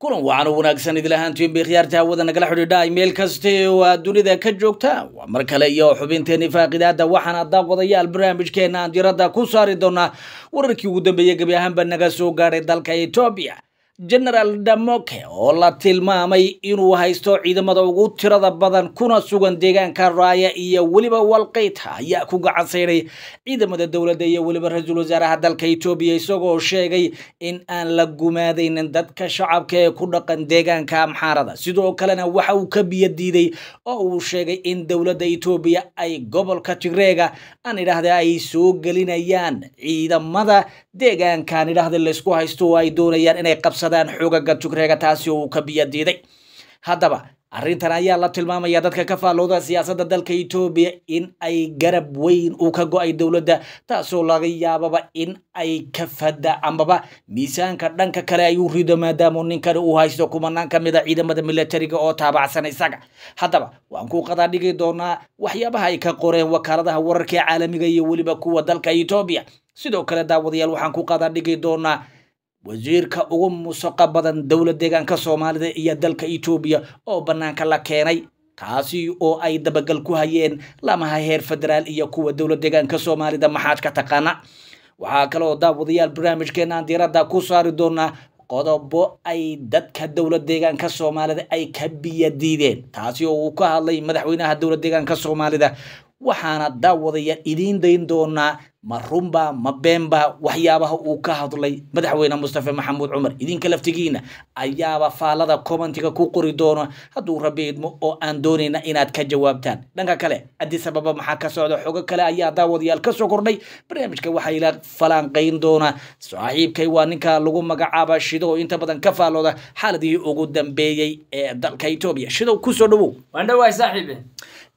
kulan waanu wanaagsan idil ahaantiin bay khiyaarta hawada nagala xidhiidhaay meel kastee oo aad dunida ka joogtaa waa mar kale iyo xubinteeni faaqidaadda waxaana daawadayaal barnaamijkeenna aan diradda ku saari doonaa wararkii ugu dambeeyey gebi ahaanba naga soo gaadhay dalka etoobiya genaraal damoke oo la tilmaamay inuu haysto ciidamada ugu tirada badan kuna sugan deegaanka raaya iyo weliba walqeyta ayaa ku gacansaynay ciidamada dowladda iyo weliba ra-iisul wasaaraha dalka etoobiya isagoo sheegay in aan la gumaadaynin dadka shacabka ee ku dhaqan deegaanka amxaarada sidoo kalena waxa uu ka biyo diiday oo uu sheegay in dowladda etoobiya ay gobolka tigreega aan idhaahda ay soo gelinayaan ciidamada deegaankan idhaahda laysku haysto oo ay doonayaan inay qabsadaan xoogagga jugreega taasi oo uu ka biyo diiday haddaba arrintan ayaa la tilmaamaya dadka ka faallooda siyaasadda dalka etoobiya in ay garab weyn uu ka go-ay dowladda taasoo laga yaababa in ay ka fada ambaba miisaanka dhanka kale ay rido maadaamo ninkani uu haysto kumanaan ka mid ah ciidamada milatariga oo taabacsan isaga haddaba waan ku qadaadhigi doonaa waxyaabaha ay ka qoreen wakaaladaha wararka caalamiga iyo weliba kuwa dalka etoobiya sidoo kale daawadayaal waxaan ku qaadaa dhigi doonaa wasiirka ugu musuqa badan dowlad deegaanka soomaalida iyo dalka etoobiya oo bannaanka la keenay taasi oo ay dabagal ku hayeen lamaha heer federaal iyo kuwa dowlad deegaanka soomaalida maxaad ka taqaana waxaa kaleoo daawadayaal barnaamijkeenaan diiradda ku saari doonaa qodobo ay dadka dowlad deegaanka soomaalida ay ka biyadiideen taasi oo uu ka hadlay madaxweynaha dowlad deegaanka soomaalida waxaana daawadayaal idiin dayn doonaa ma rumba ma bemba waxyaabaha uu ka hadlay madaxweyne mustafe maxamuud cumar idinka laftigiina ayaaba faalada commentiga ku qori doona hadduu rabi idmo oo aan doonayna inaad ka jawaabtaan dhanka kale addis ababa maxaa ka socda xogo kale ayaa daawadayaal kasoo kordhay barnaamijka waxaa ila falaanqayn doona saaxiibkay waa ninka lagu magacaaba shido oo inta badan ka faallooda xaaladii ugu dambeeyey ee dalka etoobiya shidow kusoo dhawow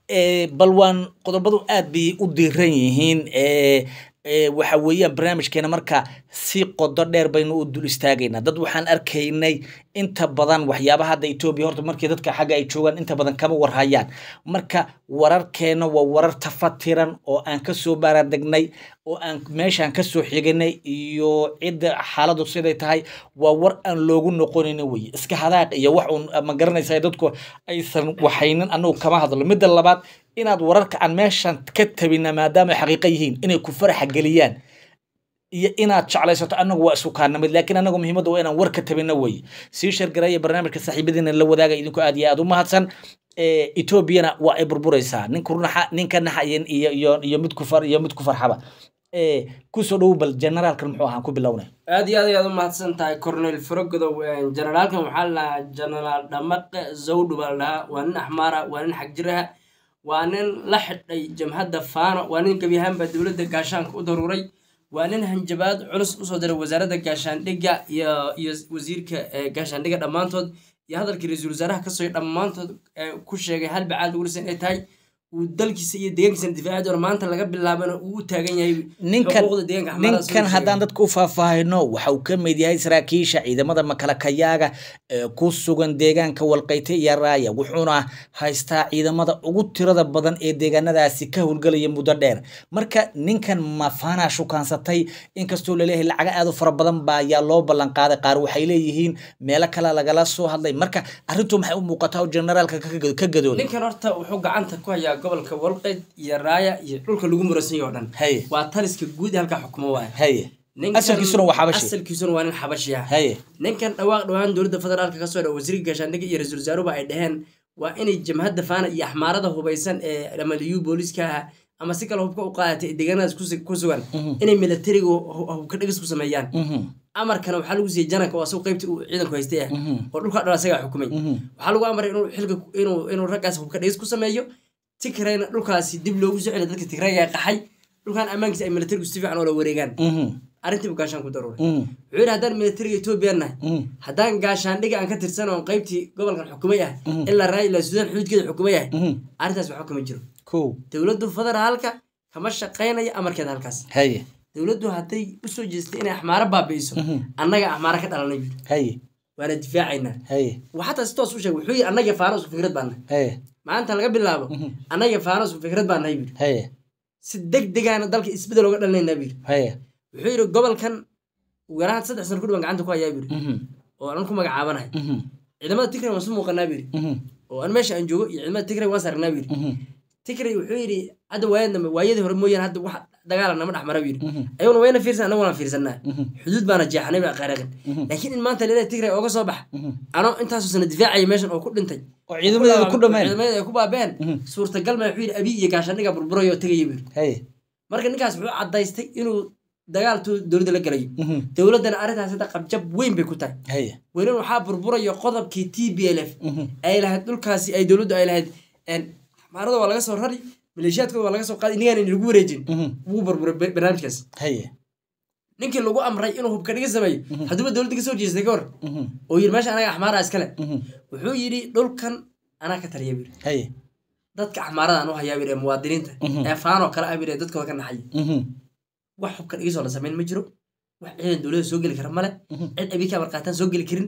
Eh, bal waan qodobadu aad bay u diiran yihiin eh, eh, waxa weeyaan barnaamijkeena marka si qodo dheer baynu u dul istaagaynaa dad waxaan arkaynay inta badan waxyaabaha hadda etoobiya horta markii dadka xagga ay joogaan inta badan kama warhayaan marka wararkeena waa warar tafatiran oo aan ka soo baaradegnay oo aan meeshaan kasoo xiganay iyo cidda xaaladu siday tahay waa war aan loogu noqonina weye iska hadaaq iyo wax uun ma garanaysa dadku aysan waxaynin anagu kama hadlo midda labaad inaad wararka aan meeshan ka tabina maadaama xaqiiqa yihiin inay ku faraxa geliyaan iyo inaad jeclaysato anagu waa isukaanamid laakiin anagu muhiimadda waa inaan war ka tabina weye sii shargaraya barnaamijka saaxiibadiina la wadaaga idinku aad iyo aad u mahadsan etoobiyana waa ay burburaysaa ninka naxa iyo mid ku farxaba kusoo dhow bal generaalkan muxuu ahaa ku bilowna aad iyo aad ayaad u mahadsan tahay cornel frogodow generaalkan waxaa la dhahaa generaal dhamaqe zawdhu baa la dhahaa waa nin axmaara waa nin xagjiraha waa nin la xidhay jamhadda faano waa nin gebiyahaan baa dowladda gaashaanka u daruuray waa nin hanjabaad culus usoo diray wasaaradda gaashaandhigga iyo wasiirka gaashaandhigga dhammaantood iyo hadalkii ra-iisul wasaaraha kasoo dhammaantood ku sheegay halbacaad wilson ay tahay uu dalkiisa iyo deegaankiisana difaaci doono maanta laga bilaabana uu u taagan yahay ninkan haddaan dadka u faahfaahino waxa uu ka mid yahay saraakiisha ciidamada makalakayaaga ee ku sugan deegaanka walqayte iyo raaya wuxuuna haystaa ciidamada ugu tirada badan ee deegaanadaasi ka howlgelaya muddo dheer marka ninkan mafana shukansatay inkastoo laleeyahay lacaga aad u fara badan baa ayaa loo ballanqaaday qaar waxay leeyihiin meelo kale lagala soo hadlay marka arrintu maxay u muuqataa oo generaalka ka gadooday ninkan horta wuxuu gacanta ku hayaa gobolka walqeyd iyo raaya iyo dhulka lagu murasanya o dhan waa taliska guud halkaa xukumo waay asalkiisuna waa nin xabashiha ah. ninkan dhawaaq dhawaan dowladda federaalk kasoo dha wasiirka gaashaandhiga iyo ra-iisul wasaaruba ay dhaheen waa inay jamhadda faana iyo axmaarada hubaysan ee amaliyu booliiska aha ama si kale hubka u qaadatay deegaanadaas ku sugan mhm. inay milatariga hubka dhegis ku sameeyaan mhm. amarkana waxaa lagu siiyey jananka oo asagu qaybta uu ciidanku haystay ah mhm. oo dhulkaa dhan asagaa xukumay waxaa lagu amray inuu xilka inuu raggaas hubka dhegis ku sameeyo tigrayna dhulkaasi dib loogu socela dadka tigrayga qaxay dhulkan ammaankiisa ay milatarigu si fiican oo wareegaan mhm. arrintiibu gaashaan ku daruuray mhm. wuxuu yidhi haddaan milatariga etoobiya nahay mhm. haddaan gaashaandhiga aan ka tirsan oon qaybtii gobolkan xukumay ah ilaa raayila suudaan xuduudkeeda xukumay ah arrintaas waxba kama jiro dowladdu federaalka kama shaqaynayo amarkeeda halkaas dowladdu hadday usoo soo jeestay inay axmaaro baabi'iso annaga axmaaro ka dhalanay waana difaacaynaa wa xataa si toos u sheeg wuxuu yii annaga faanos fikrad baan nahay maalinta laga bilaabo mhm. annaga faanos fikrad baan nahay buyiri si deg degaana dalka isbedel oga dhalinaynaa buyiri wuxuu yidhi gobolkan warahan saddex sano kudhi baan gacanta ku hayaa buyiri mhm. oo aan ku magacaabanahay mhm. ciidamada tigray waan su muuqanaa buyiri oo aan meesha aan joogo iyo ciidamada tigray waan saarnaa buyiri tigray wuxuu yidhi hadda waayad waayadii hore mooyaan hadda wax dagaalana ma dhexmara yiri mhm. ayaguna wayna fiirsan anaguna fiirsanaa mhm. xuduud baana jeexanay baa qaraaqin mhm. laakiin in maanta leedahay tigray ooga soo bax ano intaasuusana difaacaya meeshan oo ku dhintay ciidamadeeda ku baabeen suurtagal ma wuxuu yidhi abi iyo gaashandhiga burburay oo tegaya buu marka ninkaas wuxuu cadaystay inuu dagaaltuu dowladda la galayo dowladdana arrintaas hadda qabjab weyn bay ku tahay welin waxaa burburayo qodobkii t b l f ay lahayd dhulkaasi ay dowladdu ay lahayd maarada waa laga soo rari maleeshiyaadka waa laga soo qaaday inagaana lagu wareejin mhm. wuu burburay barnaamijkaas ninkii lagu amray inuu hubka dhiga sameeyo mhm. hadduuba dowladda kasoo jeestay ka hor mhm. oo yidhi meesha anaga axmaaraa iskale wuxuu yidhi dhulkan anaa ka taliya buyiri haye dadka axmaaradan u hayaa buyiri ee muwaadiniinta ee faanoo kale ah buyiri ee dadkooda ka naxaya wax hubkan igasoo la samayn ma jiro wax ciidan dowladda soo geli kara male cid abikaa marqaataan soo geli karin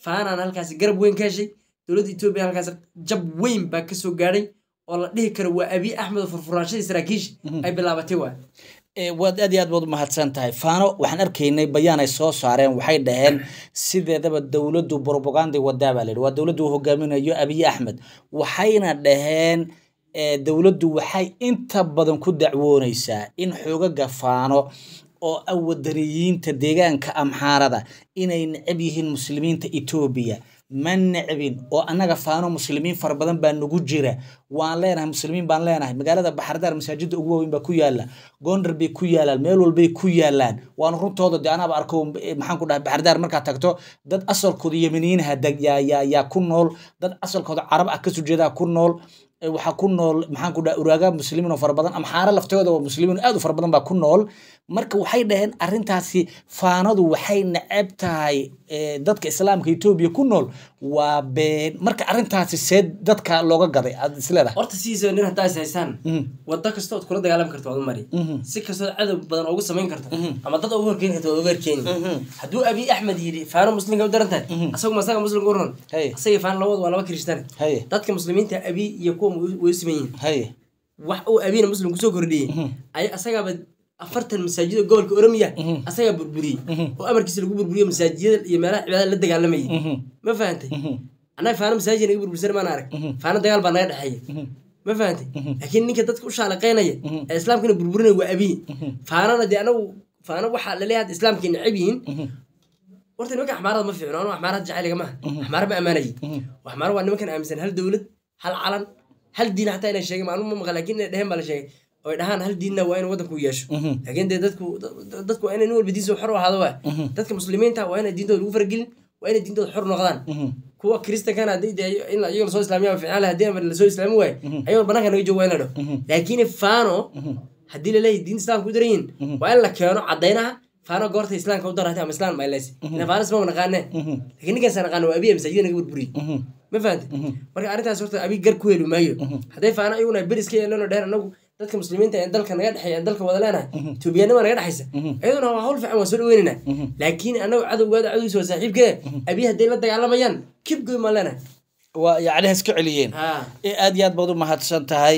faanaan halkaasi garab weyn ka heshay dowladda etoobiya halkaasi jab weyn baa kasoo gaadhay oo la dhihi karo waa abiy axmedo furfuraanshadii saraakiish mhm. ay bilaabatay waay eh, waad aad iyo aad baad u mahadsan tahay faano waxaan arkaynay bayaan ay soo saareen waxay dhaheen sideedaba dowladdu brobagandi wadaa baa layihi waa dowladdu uu hogaaminayo abiy axmed waxayna dhaheen eh, dowladdu waxay inta badan ku dacwoonaysaa in xoogaga faano oo ah wadariyiinta deegaanka amxaarada inay necab yihiin muslimiinta etoobiya ma necbin oo annaga faano muslimiin fara badan baa nagu jira waan leenahay muslimiin baan leenahay magaalada baxardaar masaajida ugu waaweyn baa ku yaala goondar bay ku yaalaan meel walbay ku yaalaan waana runtooda de anaaba arko maxaan ku dhahay baxardaar markaad tagto dad asalkooda yemeniinaha yaa ku nool dad asalkooda carab ah kasoo jeedaa ku nool waxaa ku nool maxaan ku dhaha uraaga muslimiin oo fara badan amxaara laftooda waa muslimiin aad u fara badan baa ku nool marka waxay dhaheen arrintaasi faanadu waxay neceb tahay dadka islaamka etoobiya ku nool waa been marka arrintaasi see dadka looga gaday aad isleedahay horta siiso nin haddaa is haysaan mhm. waddo kastood kula dagaalami karto waad u mari mhm. si kastood cadow badan ugu samayn karto mhm. ama dad ugu horkeeni karto waad ugu horkeeni hadduu abiy axmed yidhi faano muslimka u daran tahay asaguma asaga muslimka u roon asaga faano labad waa laba kirishtaan dadka muslimiinta abiy iyo kuwa kuwa way siman yihin haye wax uu abiina muslim kusoo kordhiyey mhm. ay asagaaba afartan masaajid gobolka oromiya mhm. asagaa burburiyey oo mhm. amarkiisa lagu burburiyo masaajidada iyo meelaha cibaadada la dagaalamayay ma fahantay annaga faana masaajid naga burbursan maana arag faana dagaal baa naga dhexeeya ma fahantay laakiin ninka dadka u shaalaqaynaya ee islaamkana burburinaya waa abiyi faanana dee anagu faana waxaa laleeyahay hadda islaamkay necab yihiin nimanka axmaarada ma fiicno anu axmaarada jacayliga maaha axmaara ma ammaanayay axmaara waa nimankan aaminsan hal dowlad hal calan hal diin xataa ina sheegin maalum ma maqan lakin ina baa la sheegay oy dhahaan hal diinna waa inu waddanku yeesho laakiin dee dadku waa ina nin walba diinsa xor ahaado wa dadka muslimiinta waa ina diintooda lagu faragelin waa ina diintooda xor noqdaan kuwa kristankana hadii dee in iyaga lasoo islaamiya fiican lahay hadii aan lasoo islaami waayo ayago bananka naga joogo waa ina dhaho laakiin faano haddii laleeyahy diinta islamka u daran yihin waa in la keeno caddaynaha faano goorta islaamka udarata ama islam ls faras ma mhm. naqaane mhm. lakin ninkaasa naqaan waa abiya masaajida naga burburiye mhm. ma fahamte marka arrintaas horta abi gar ku heli maayo hadday faano ayaguna ber iska yeelano dheer anagu dadka muslimiinta ee dalka naga dhexeeya dalka wada leenahay etoobiyaanima naga dhexaysa iyaduna waa hawl fiican waan soo dhaweynayna laakiin anagu cadowgaada cadowgiisa waa saaxiibkee abi hadday la dagaalamayaan kibgoy maan leenahay yacni iska celiyeen aad iyo aad baad u mahadsan tahay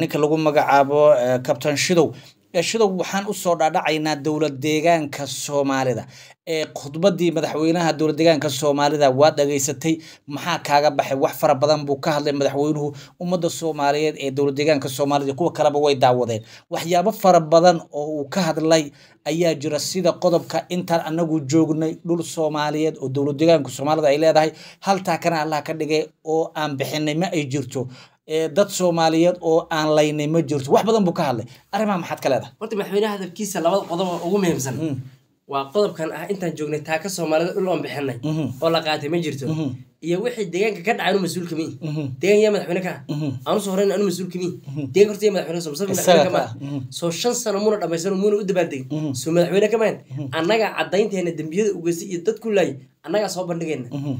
ninka lagu magacaabo kabtan shidow shidow waxaan usoo dhadhacaynaa dowlad deegaanka soomaalida ee khudbadii madaxweynaha dowlad deegaanka soomaalida waa dhageysatay maxaa kaaga baxay wax fara badan buu ka hadlay madaxweynuhu ummadda soomaaliyeed ee dowlad deegaanka soomaalida kuwa kaleba way daawadeen waxyaabo fara badan oo uu ka hadlay ayaa jira sida qodobka intaan anagu joognay dhul soomaaliyeed oo dowlad deegaanka soomaalida ay leedahay haltaa kana allah ka dhigay oo aan bixinay ma ay jirto dad soomaaliyeed oo aan laynay ma jirto wax badan buu ka hadlay arrimaha maxaad ka leedahay horta madaxweyneha hadalkiisa labada qodob oo ugu muhiimsan mm. waa qodobkan ah intaan joognay taaka soomaalida dhul oon bixinay mm-hmm. oo la qaatay ma jirto mm-hmm. iyo wixii deegaanka ka dhacay anu mas-uul kamiin mm-hmm. deegaan yaa madaxweyne ka ah horeyn anu mas-uul kamiin deegan horta yaa madaxweyne soo masa soo shan sano muna dhammaysan muna u dabaaldegin soo madaxweyne kamahan annagaa caddaynteena dembiyada ugeysay iyo dad ku laayay annagaa soo bandhigayna